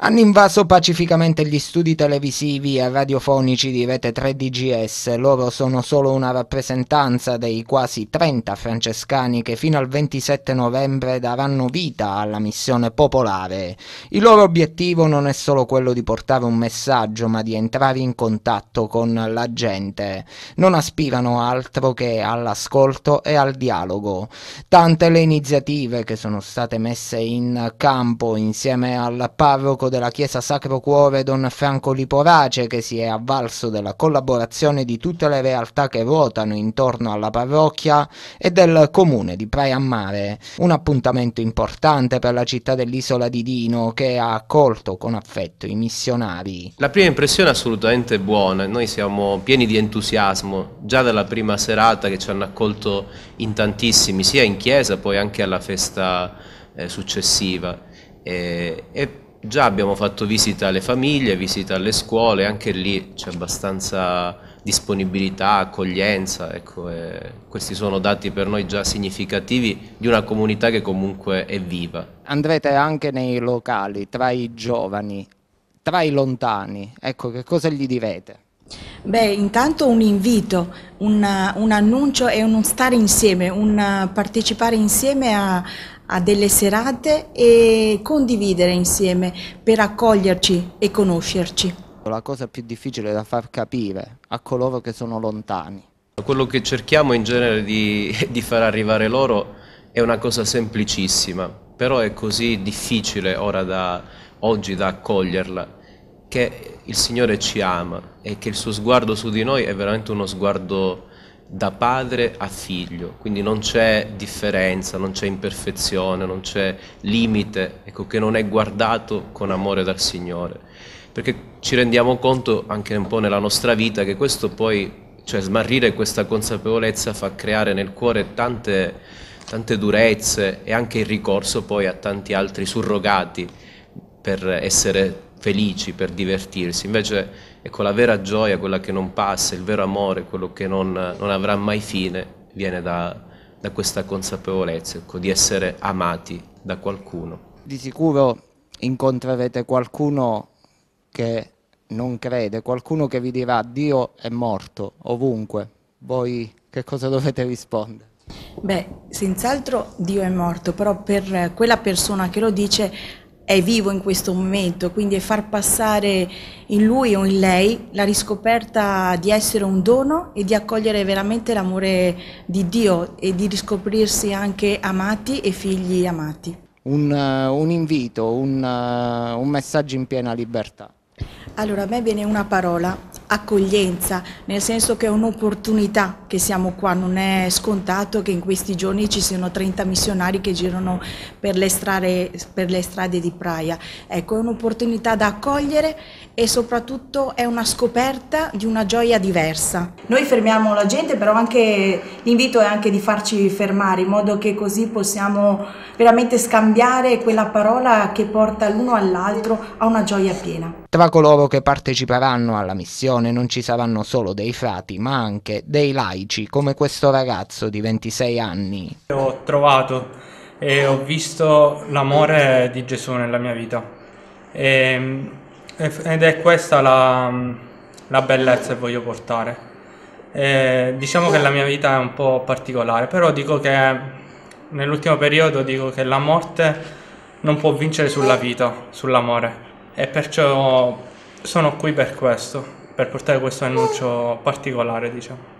hanno invaso pacificamente gli studi televisivi e radiofonici di Rete 3 DGS. Loro sono solo una rappresentanza dei quasi 30 francescani che fino al 27 novembre daranno vita alla missione popolare. Il loro obiettivo non è solo quello di portare un messaggio, ma di entrare in contatto con la gente. Non aspirano altro che all'ascolto e al dialogo. Tante le iniziative che sono state messe in campo insieme al parroco della chiesa Sacro Cuore Don Franco Liporace che si è avvalso della collaborazione di tutte le realtà che ruotano intorno alla parrocchia e del comune di Praia Mare, un appuntamento importante per la città dell'isola di Dino che ha accolto con affetto i missionari. La prima impressione è assolutamente buona, noi siamo pieni di entusiasmo già dalla prima serata che ci hanno accolto in tantissimi, sia in chiesa poi anche alla festa eh, successiva. E, e, Già abbiamo fatto visita alle famiglie, visita alle scuole, anche lì c'è abbastanza disponibilità, accoglienza, ecco, questi sono dati per noi già significativi di una comunità che comunque è viva. Andrete anche nei locali, tra i giovani, tra i lontani, ecco che cosa gli direte? Beh, intanto un invito, una, un annuncio e un stare insieme, un eh, partecipare insieme a, a delle serate e condividere insieme per accoglierci e conoscerci. La cosa più difficile da far capire a coloro che sono lontani. Quello che cerchiamo in genere di, di far arrivare loro è una cosa semplicissima, però è così difficile ora da, oggi da accoglierla che il Signore ci ama e che il suo sguardo su di noi è veramente uno sguardo da padre a figlio, quindi non c'è differenza, non c'è imperfezione, non c'è limite, ecco, che non è guardato con amore dal Signore. Perché ci rendiamo conto anche un po' nella nostra vita che questo poi, cioè smarrire questa consapevolezza fa creare nel cuore tante, tante durezze e anche il ricorso poi a tanti altri surrogati per essere felici per divertirsi, invece ecco, la vera gioia, quella che non passa, il vero amore, quello che non, non avrà mai fine, viene da, da questa consapevolezza ecco, di essere amati da qualcuno. Di sicuro incontrerete qualcuno che non crede, qualcuno che vi dirà Dio è morto ovunque, voi che cosa dovete rispondere? Beh, senz'altro Dio è morto, però per quella persona che lo dice è vivo in questo momento, quindi è far passare in lui o in lei la riscoperta di essere un dono e di accogliere veramente l'amore di Dio e di riscoprirsi anche amati e figli amati. Un, eh, un invito, un, eh, un messaggio in piena libertà. Allora, a me viene una parola accoglienza, nel senso che è un'opportunità che siamo qua, non è scontato che in questi giorni ci siano 30 missionari che girano per le strade, per le strade di Praia. Ecco, è un'opportunità da accogliere e soprattutto è una scoperta di una gioia diversa. Noi fermiamo la gente, però anche l'invito è anche di farci fermare, in modo che così possiamo veramente scambiare quella parola che porta l'uno all'altro a una gioia piena. Tra coloro che parteciperanno alla missione, generazione non ci saranno solo dei frati, ma anche dei laici, come questo ragazzo di 26 anni. Ho trovato e ho visto l'amore di Gesù nella mia vita. E, ehm, ed è questa la, la, bellezza che voglio portare. E, eh, diciamo che la mia vita è un po' particolare, però dico che nell'ultimo periodo dico che la morte non può vincere sulla vita, sull'amore e perciò sono qui per questo per portare questo annuncio particolare, diciamo.